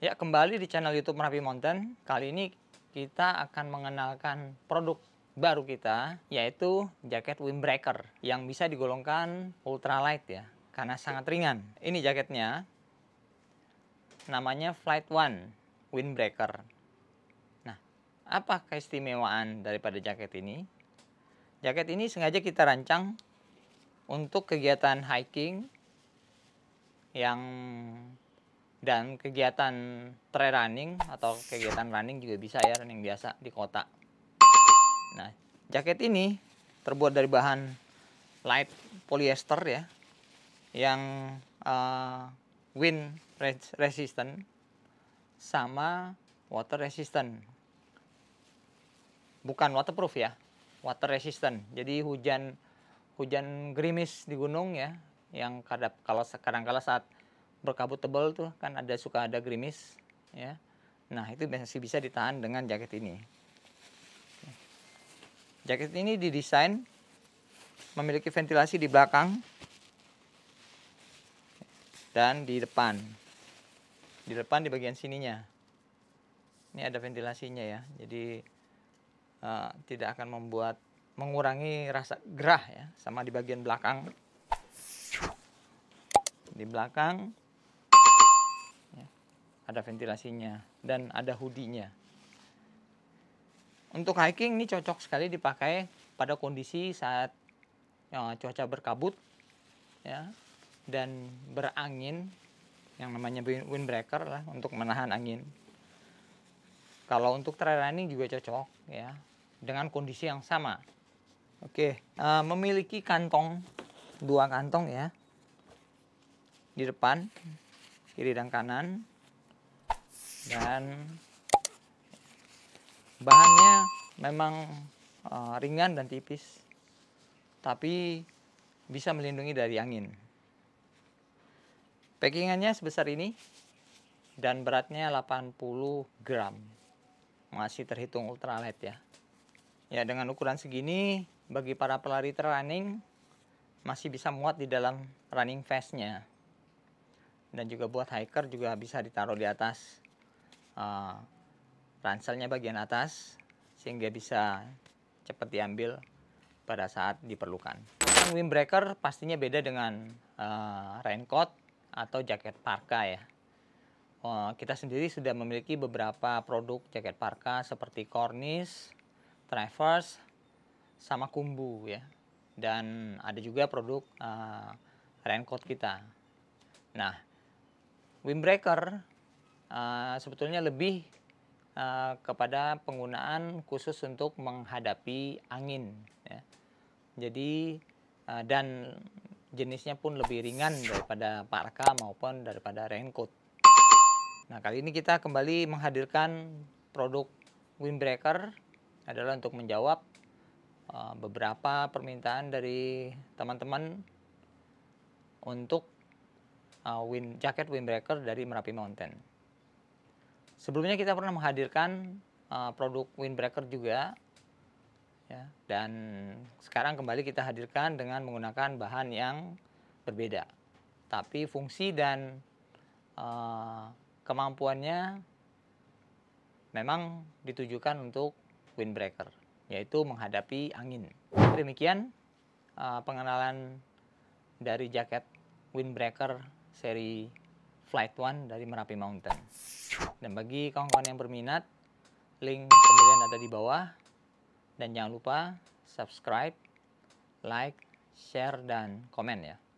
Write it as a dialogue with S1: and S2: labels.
S1: Ya, kembali di channel YouTube Merapi Mountain. Kali ini kita akan mengenalkan produk baru kita yaitu jaket windbreaker yang bisa digolongkan ultralight ya karena sangat ringan. Ini jaketnya namanya Flight One windbreaker. Nah, apa keistimewaan daripada jaket ini? Jaket ini sengaja kita rancang untuk kegiatan hiking yang dan kegiatan trail running atau kegiatan running juga bisa ya running biasa di kota nah jaket ini terbuat dari bahan light polyester ya yang uh, wind resistant sama water resistant bukan waterproof ya water resistant jadi hujan hujan gerimis di gunung ya yang kadap kalau sekarang kala saat berkabut tebal tuh kan ada suka ada gerimis ya. Nah, itu masih bisa ditahan dengan jaket ini. Jaket ini didesain memiliki ventilasi di belakang dan di depan. Di depan di bagian sininya. Ini ada ventilasinya ya. Jadi uh, tidak akan membuat mengurangi rasa gerah ya sama di bagian belakang. Di belakang ada ventilasinya dan ada hoodie-nya. Untuk hiking ini cocok sekali dipakai pada kondisi saat ya, cuaca berkabut ya dan berangin yang namanya windbreaker lah untuk menahan angin. Kalau untuk trail running juga cocok ya dengan kondisi yang sama. Oke, uh, memiliki kantong dua kantong ya di depan kiri dan kanan dan bahannya memang uh, ringan dan tipis tapi bisa melindungi dari angin packingannya sebesar ini dan beratnya 80 gram masih terhitung ultralight ya ya dengan ukuran segini bagi para pelari terunning masih bisa muat di dalam running vestnya dan juga buat hiker juga bisa ditaruh di atas uh, ranselnya bagian atas sehingga bisa cepat diambil pada saat diperlukan. Windbreaker pastinya beda dengan uh, raincoat atau jaket parka ya. Uh, kita sendiri sudah memiliki beberapa produk jaket parka seperti Cornish, Traverse, sama Kumbu ya. Dan ada juga produk uh, raincoat kita. Nah, windbreaker Eh, sebetulnya lebih uh, kepada penggunaan khusus untuk menghadapi angin. Ya. Jadi uh, dan jenisnya pun lebih ringan daripada parka maupun daripada raincoat. Nah kali ini kita kembali menghadirkan produk windbreaker adalah untuk menjawab beberapa permintaan dari teman-teman untuk uh, wind jaket windbreaker dari Merapi Mountain. Sebelumnya kita pernah menghadirkan uh, produk windbreaker juga. Ya, dan sekarang kembali kita hadirkan dengan menggunakan bahan yang berbeda. Tapi fungsi dan uh, kemampuannya memang ditujukan untuk windbreaker, yaitu menghadapi angin. Demikian uh, pengenalan dari jaket windbreaker seri Flight One dari Merapi Mountain. Dan bagi kawan-kawan yang berminat, link pembelian ada di bawah. Dan jangan lupa subscribe, like, share, dan komen ya.